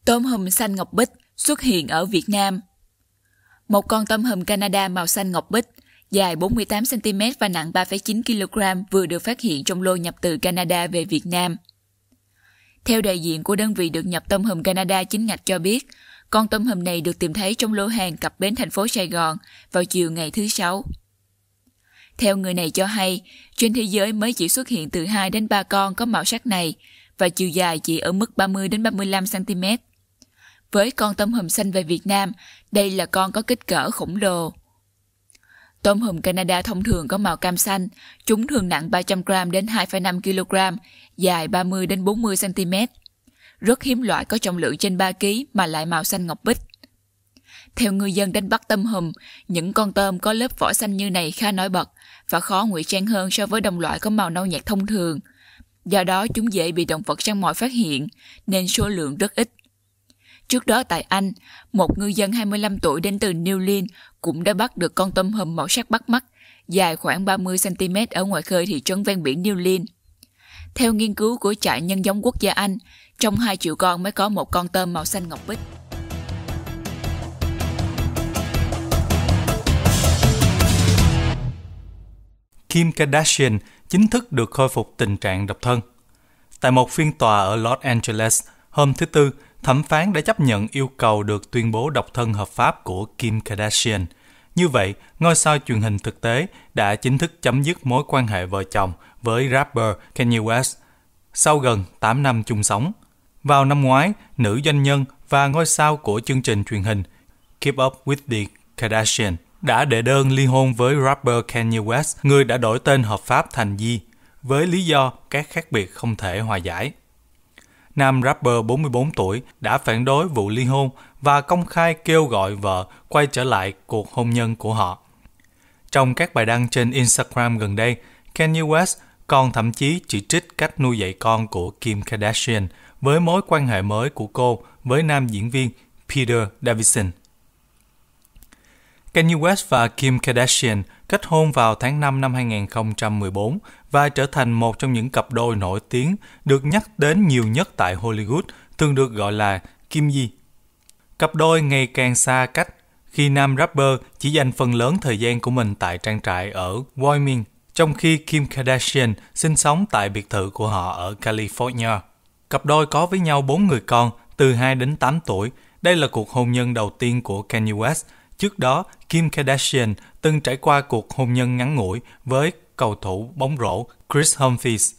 Tôm hùm xanh ngọc bích xuất hiện ở Việt Nam. Một con tôm hùm Canada màu xanh ngọc bích, dài 48cm và nặng 3,9kg vừa được phát hiện trong lô nhập từ Canada về Việt Nam – theo đại diện của đơn vị được nhập tôm hùm Canada chính ngạch cho biết, con tôm hùm này được tìm thấy trong lô hàng cập bến thành phố Sài Gòn vào chiều ngày thứ Sáu. Theo người này cho hay, trên thế giới mới chỉ xuất hiện từ 2 đến 3 con có màu sắc này và chiều dài chỉ ở mức 30 đến 35 cm. Với con tôm hùm xanh về Việt Nam, đây là con có kích cỡ khổng lồ. Tôm hùm Canada thông thường có màu cam xanh, chúng thường nặng 300g đến 2,5 kg, dài 30 đến 40 cm. Rất hiếm loại có trọng lượng trên 3 kg mà lại màu xanh ngọc bích. Theo ngư dân đánh bắt tôm hùm, những con tôm có lớp vỏ xanh như này khá nổi bật và khó ngụy trang hơn so với đồng loại có màu nâu nhạt thông thường. Do đó chúng dễ bị động vật săn mồi phát hiện nên số lượng rất ít. Trước đó tại Anh, một ngư dân 25 tuổi đến từ New Lynn cũng đã bắt được con tôm hùm màu sắc bắt mắt, dài khoảng 30cm ở ngoài khơi thị trấn ven biển New Lynn. Theo nghiên cứu của trại nhân giống quốc gia Anh, trong 2 triệu con mới có một con tôm màu xanh ngọc bích. Kim Kardashian chính thức được khôi phục tình trạng độc thân. Tại một phiên tòa ở Los Angeles hôm thứ Tư, thẩm phán đã chấp nhận yêu cầu được tuyên bố độc thân hợp pháp của Kim Kardashian. Như vậy, ngôi sao truyền hình thực tế đã chính thức chấm dứt mối quan hệ vợ chồng với rapper Kanye West sau gần 8 năm chung sống. Vào năm ngoái, nữ doanh nhân và ngôi sao của chương trình truyền hình Keep Up With The Kardashian đã đệ đơn ly hôn với rapper Kanye West, người đã đổi tên hợp pháp thành Di, với lý do các khác biệt không thể hòa giải nam rapper 44 tuổi đã phản đối vụ ly hôn và công khai kêu gọi vợ quay trở lại cuộc hôn nhân của họ. Trong các bài đăng trên Instagram gần đây, Kanye West còn thậm chí chỉ trích cách nuôi dạy con của Kim Kardashian với mối quan hệ mới của cô với nam diễn viên Peter Davison. Kanye West và Kim Kardashian kết hôn vào tháng 5 năm 2014 và trở thành một trong những cặp đôi nổi tiếng được nhắc đến nhiều nhất tại Hollywood, thường được gọi là Kim Yi. Cặp đôi ngày càng xa cách khi nam rapper chỉ dành phần lớn thời gian của mình tại trang trại ở Wyoming, trong khi Kim Kardashian sinh sống tại biệt thự của họ ở California. Cặp đôi có với nhau 4 người con từ 2 đến 8 tuổi. Đây là cuộc hôn nhân đầu tiên của Kanye West Trước đó, Kim Kardashian từng trải qua cuộc hôn nhân ngắn ngủi với cầu thủ bóng rổ Chris Humphries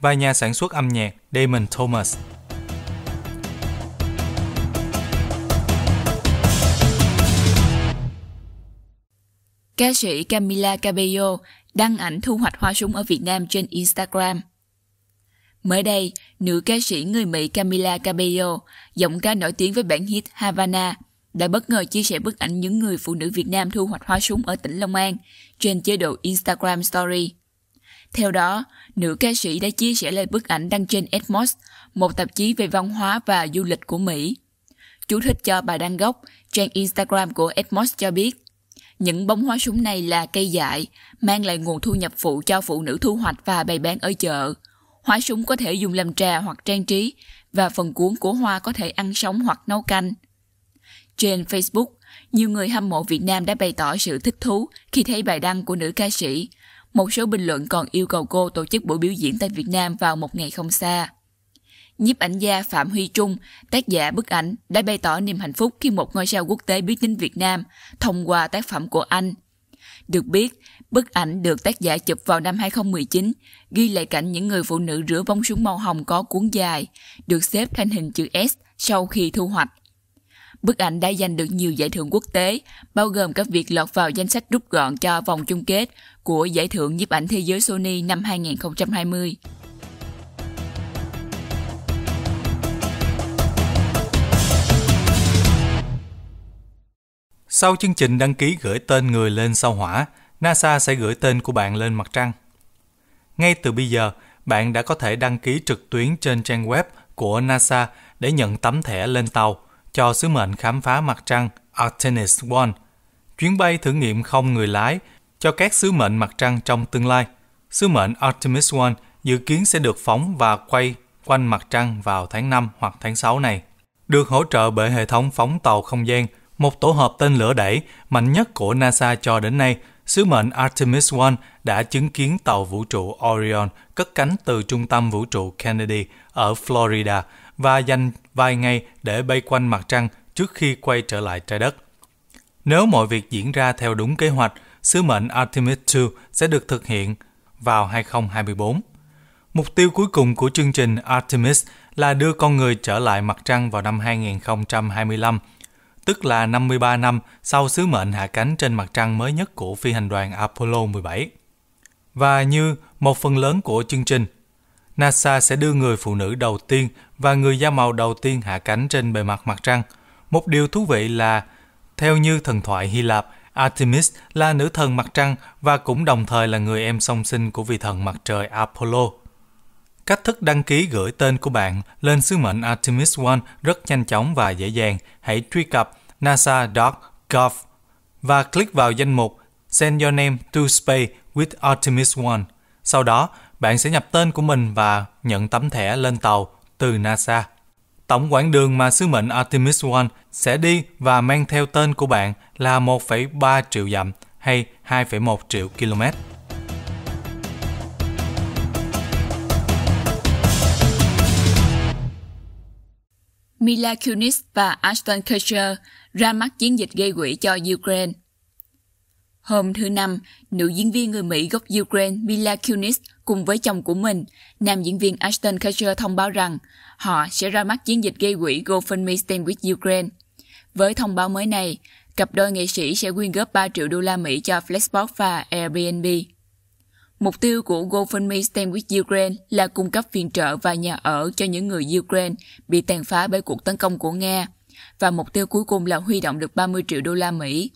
và nhà sản xuất âm nhạc Damon Thomas. Ca sĩ Camila Cabello đăng ảnh thu hoạch hoa súng ở Việt Nam trên Instagram. Mới đây, nữ ca sĩ người Mỹ Camila Cabello, giọng ca nổi tiếng với bản hit Havana đã bất ngờ chia sẻ bức ảnh những người phụ nữ Việt Nam thu hoạch hoa súng ở tỉnh Long An trên chế độ Instagram Story. Theo đó, nữ ca sĩ đã chia sẻ lại bức ảnh đăng trên Edmos, một tạp chí về văn hóa và du lịch của Mỹ. Chú thích cho bài đăng gốc, trang Instagram của Edmos cho biết, những bông hoa súng này là cây dại, mang lại nguồn thu nhập phụ cho phụ nữ thu hoạch và bày bán ở chợ. Hoa súng có thể dùng làm trà hoặc trang trí, và phần cuốn của hoa có thể ăn sống hoặc nấu canh – trên Facebook, nhiều người hâm mộ Việt Nam đã bày tỏ sự thích thú khi thấy bài đăng của nữ ca sĩ. Một số bình luận còn yêu cầu cô tổ chức buổi biểu diễn tại Việt Nam vào một ngày không xa. Nhiếp ảnh gia Phạm Huy Trung, tác giả bức ảnh, đã bày tỏ niềm hạnh phúc khi một ngôi sao quốc tế biết đến Việt Nam thông qua tác phẩm của anh. Được biết, bức ảnh được tác giả chụp vào năm 2019, ghi lại cảnh những người phụ nữ rửa bông súng màu hồng có cuốn dài, được xếp thành hình chữ S sau khi thu hoạch. Bức ảnh đã giành được nhiều giải thưởng quốc tế, bao gồm các việc lọt vào danh sách rút gọn cho vòng chung kết của Giải thưởng nhiếp ảnh thế giới Sony năm 2020. Sau chương trình đăng ký gửi tên người lên sao hỏa, NASA sẽ gửi tên của bạn lên mặt trăng. Ngay từ bây giờ, bạn đã có thể đăng ký trực tuyến trên trang web của NASA để nhận tấm thẻ lên tàu – cho sứ mệnh khám phá mặt trăng Artemis 1, chuyến bay thử nghiệm không người lái cho các sứ mệnh mặt trăng trong tương lai. Sứ mệnh Artemis 1 dự kiến sẽ được phóng và quay quanh mặt trăng vào tháng 5 hoặc tháng 6 này. Được hỗ trợ bởi hệ thống phóng tàu không gian, một tổ hợp tên lửa đẩy mạnh nhất của NASA cho đến nay, sứ mệnh Artemis 1 đã chứng kiến tàu vũ trụ Orion cất cánh từ trung tâm vũ trụ Kennedy ở Florida và dành vài ngày để bay quanh mặt trăng trước khi quay trở lại trái đất. Nếu mọi việc diễn ra theo đúng kế hoạch, sứ mệnh Artemis II sẽ được thực hiện vào 2024. Mục tiêu cuối cùng của chương trình Artemis là đưa con người trở lại mặt trăng vào năm 2025, tức là 53 năm sau sứ mệnh hạ cánh trên mặt trăng mới nhất của phi hành đoàn Apollo 17. Và như một phần lớn của chương trình, NASA sẽ đưa người phụ nữ đầu tiên và người da màu đầu tiên hạ cánh trên bề mặt mặt trăng. Một điều thú vị là, theo như thần thoại Hy Lạp, Artemis là nữ thần mặt trăng và cũng đồng thời là người em song sinh của vị thần mặt trời Apollo. Cách thức đăng ký gửi tên của bạn lên sứ mệnh Artemis One rất nhanh chóng và dễ dàng. Hãy truy cập nasa.gov và click vào danh mục Send Your Name to Space with Artemis One. Sau đó, bạn sẽ nhập tên của mình và nhận tấm thẻ lên tàu từ NASA. Tổng quãng đường mà sứ mệnh Artemis 1 sẽ đi và mang theo tên của bạn là 1,3 triệu dặm hay 2,1 triệu km. Mila Kunis và Ashton Kutcher ra mắt chiến dịch gây quỹ cho Ukraine. Hôm thứ Năm, nữ diễn viên người Mỹ gốc Ukraine Mila Kunis Cùng với chồng của mình, nam diễn viên Ashton Kutcher thông báo rằng họ sẽ ra mắt chiến dịch gây quỹ GoFundMe Stand with Ukraine. Với thông báo mới này, cặp đôi nghệ sĩ sẽ quyên góp 3 triệu đô la Mỹ cho Flexbox và Airbnb. Mục tiêu của GoFundMe Stand with Ukraine là cung cấp viện trợ và nhà ở cho những người Ukraine bị tàn phá bởi cuộc tấn công của Nga, và mục tiêu cuối cùng là huy động được 30 triệu đô la Mỹ.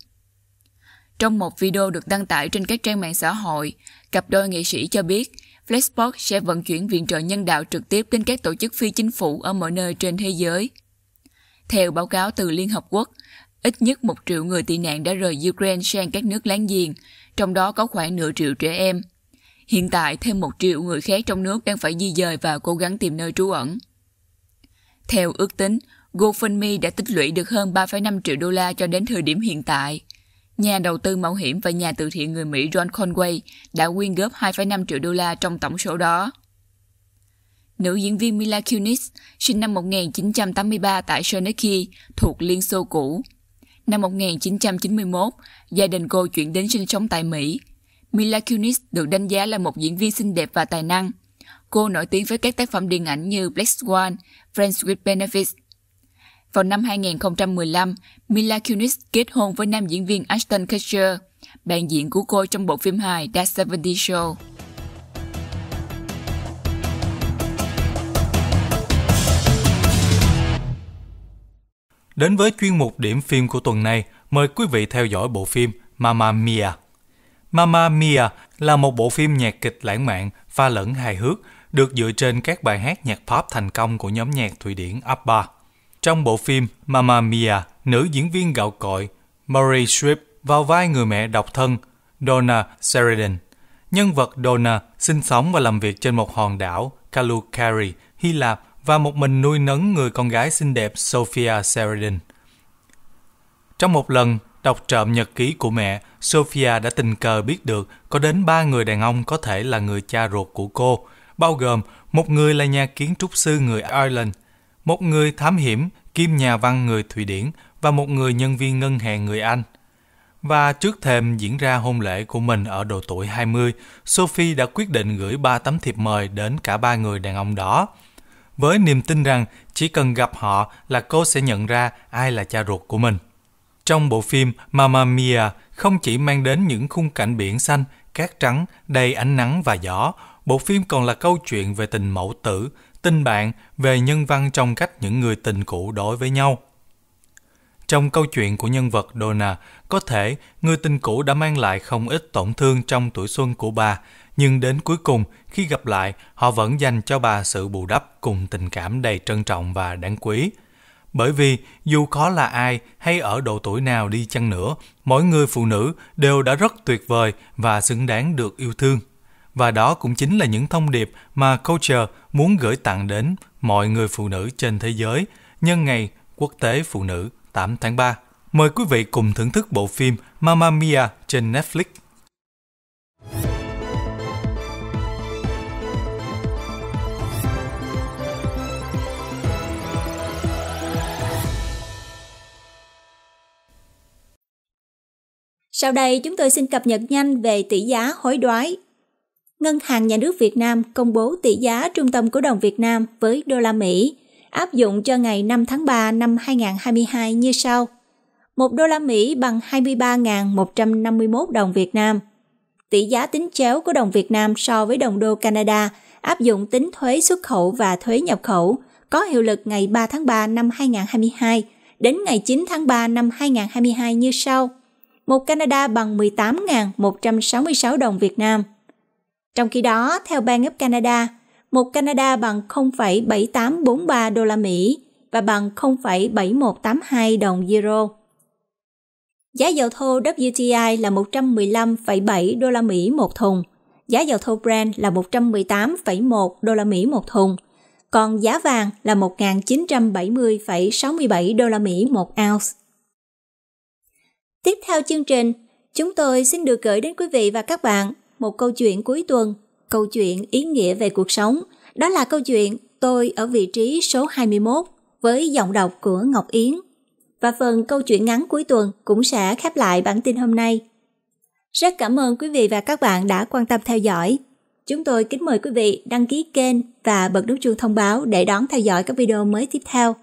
Trong một video được đăng tải trên các trang mạng xã hội, cặp đôi nghệ sĩ cho biết Flexport sẽ vận chuyển viện trợ nhân đạo trực tiếp đến các tổ chức phi chính phủ ở mọi nơi trên thế giới. Theo báo cáo từ Liên Hợp Quốc, ít nhất một triệu người tị nạn đã rời Ukraine sang các nước láng giềng, trong đó có khoảng nửa triệu trẻ em. Hiện tại, thêm một triệu người khác trong nước đang phải di dời và cố gắng tìm nơi trú ẩn. Theo ước tính, GoFundMe đã tích lũy được hơn 3,5 triệu đô la cho đến thời điểm hiện tại – Nhà đầu tư mạo hiểm và nhà từ thiện người Mỹ John Conway đã quyên góp 2,5 triệu đô la trong tổng số đó. Nữ diễn viên Mila Kunis sinh năm 1983 tại Chernihiv, thuộc Liên Xô cũ. Năm 1991, gia đình cô chuyển đến sinh sống tại Mỹ. Mila Kunis được đánh giá là một diễn viên xinh đẹp và tài năng. Cô nổi tiếng với các tác phẩm điện ảnh như Black Swan, Friends with Benefits vào năm 2015, Mila Kunis kết hôn với nam diễn viên Ashton Kutcher, bạn diễn của cô trong bộ phim hài *The 70 Show. Đến với chuyên mục điểm phim của tuần này, mời quý vị theo dõi bộ phim Mamma Mia. Mamma Mia là một bộ phim nhạc kịch lãng mạn, pha lẫn hài hước, được dựa trên các bài hát nhạc pop thành công của nhóm nhạc Thụy Điển ABBA. Trong bộ phim Mamma Mia, nữ diễn viên gạo cội Murray Strip vào vai người mẹ độc thân Donna Sheridan. Nhân vật Donna sinh sống và làm việc trên một hòn đảo Kalukari, Hy Lạp và một mình nuôi nấng người con gái xinh đẹp Sophia Sheridan. Trong một lần đọc trộm nhật ký của mẹ, Sophia đã tình cờ biết được có đến ba người đàn ông có thể là người cha ruột của cô, bao gồm một người là nhà kiến trúc sư người Ireland, một người thám hiểm kim nhà văn người Thụy Điển và một người nhân viên ngân hàng người Anh. Và trước thềm diễn ra hôn lễ của mình ở độ tuổi 20, Sophie đã quyết định gửi ba tấm thiệp mời đến cả ba người đàn ông đó. Với niềm tin rằng chỉ cần gặp họ là cô sẽ nhận ra ai là cha ruột của mình. Trong bộ phim Mamma Mia không chỉ mang đến những khung cảnh biển xanh, cát trắng, đầy ánh nắng và gió, bộ phim còn là câu chuyện về tình mẫu tử, tin bạn về nhân văn trong cách những người tình cũ đối với nhau. Trong câu chuyện của nhân vật Donna, có thể người tình cũ đã mang lại không ít tổn thương trong tuổi xuân của bà, nhưng đến cuối cùng khi gặp lại, họ vẫn dành cho bà sự bù đắp cùng tình cảm đầy trân trọng và đáng quý. Bởi vì dù có là ai hay ở độ tuổi nào đi chăng nữa, mỗi người phụ nữ đều đã rất tuyệt vời và xứng đáng được yêu thương. Và đó cũng chính là những thông điệp mà Culture muốn gửi tặng đến mọi người phụ nữ trên thế giới nhân ngày Quốc tế Phụ nữ 8 tháng 3. Mời quý vị cùng thưởng thức bộ phim Mamma Mia trên Netflix. Sau đây chúng tôi xin cập nhật nhanh về tỷ giá hối đoái Ngân hàng Nhà nước Việt Nam công bố tỷ giá trung tâm của đồng Việt Nam với đô la Mỹ áp dụng cho ngày 5 tháng 3 năm 2022 như sau. 1 đô la Mỹ bằng 23.151 đồng Việt Nam. Tỷ giá tính chéo của đồng Việt Nam so với đồng đô Canada áp dụng tính thuế xuất khẩu và thuế nhập khẩu có hiệu lực ngày 3 tháng 3 năm 2022 đến ngày 9 tháng 3 năm 2022 như sau. 1 Canada bằng 18.166 đồng Việt Nam. Trong khi đó, theo Bank of Canada, một Canada bằng 0,7843 đô la Mỹ và bằng 0,7182 đồng euro. Giá dầu thô WTI là 115,7 đô la Mỹ một thùng, giá dầu thô Brent là 118,1 đô la Mỹ một thùng, còn giá vàng là 1.970,67 đô la Mỹ một ounce. Tiếp theo chương trình, chúng tôi xin được gửi đến quý vị và các bạn một câu chuyện cuối tuần, câu chuyện ý nghĩa về cuộc sống. Đó là câu chuyện Tôi ở vị trí số 21 với giọng đọc của Ngọc Yến. Và phần câu chuyện ngắn cuối tuần cũng sẽ khép lại bản tin hôm nay. Rất cảm ơn quý vị và các bạn đã quan tâm theo dõi. Chúng tôi kính mời quý vị đăng ký kênh và bật nút chuông thông báo để đón theo dõi các video mới tiếp theo.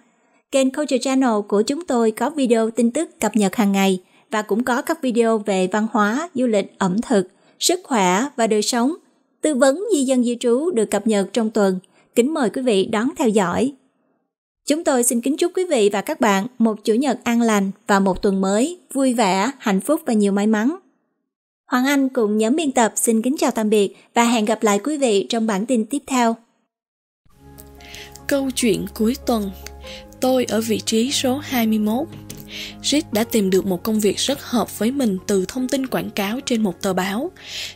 Kênh Culture Channel của chúng tôi có video tin tức cập nhật hàng ngày và cũng có các video về văn hóa, du lịch, ẩm thực – sức khỏe và đời sống, tư vấn di dân di trú được cập nhật trong tuần. Kính mời quý vị đón theo dõi. Chúng tôi xin kính chúc quý vị và các bạn một chủ nhật an lành và một tuần mới vui vẻ, hạnh phúc và nhiều may mắn. Hoàng Anh cùng nhóm biên tập xin kính chào tạm biệt và hẹn gặp lại quý vị trong bản tin tiếp theo. Câu chuyện cuối tuần Tôi ở vị trí số 21 Reed đã tìm được một công việc rất hợp với mình từ thông tin quảng cáo trên một tờ báo.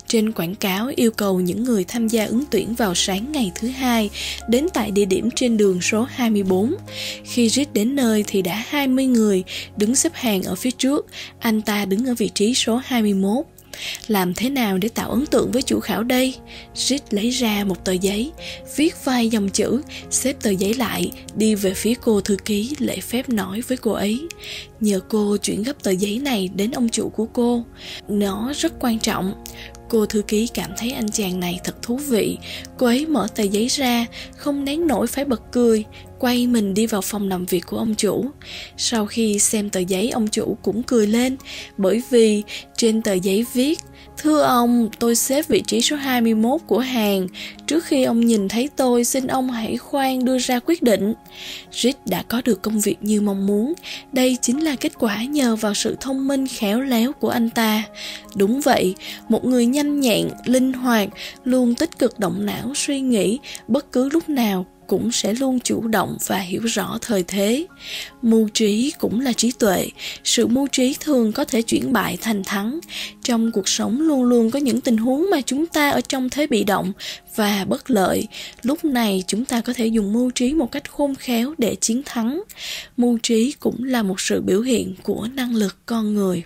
Trên quảng cáo yêu cầu những người tham gia ứng tuyển vào sáng ngày thứ hai đến tại địa điểm trên đường số 24. Khi Reed đến nơi thì đã 20 người đứng xếp hàng ở phía trước, anh ta đứng ở vị trí số 21. Làm thế nào để tạo ấn tượng với chủ khảo đây? Sid lấy ra một tờ giấy, viết vài dòng chữ, xếp tờ giấy lại, đi về phía cô thư ký lễ phép nói với cô ấy. Nhờ cô chuyển gấp tờ giấy này đến ông chủ của cô. Nó rất quan trọng. Cô thư ký cảm thấy anh chàng này thật thú vị Cô ấy mở tờ giấy ra Không nén nổi phải bật cười quay mình đi vào phòng làm việc của ông chủ sau khi xem tờ giấy ông chủ cũng cười lên bởi vì trên tờ giấy viết Thưa ông, tôi xếp vị trí số 21 của hàng. Trước khi ông nhìn thấy tôi, xin ông hãy khoan đưa ra quyết định. Rich đã có được công việc như mong muốn. Đây chính là kết quả nhờ vào sự thông minh khéo léo của anh ta. Đúng vậy, một người nhanh nhẹn, linh hoạt, luôn tích cực động não suy nghĩ bất cứ lúc nào cũng sẽ luôn chủ động và hiểu rõ thời thế mưu trí cũng là trí tuệ sự mưu trí thường có thể chuyển bại thành thắng trong cuộc sống luôn luôn có những tình huống mà chúng ta ở trong thế bị động và bất lợi lúc này chúng ta có thể dùng mưu trí một cách khôn khéo để chiến thắng mưu trí cũng là một sự biểu hiện của năng lực con người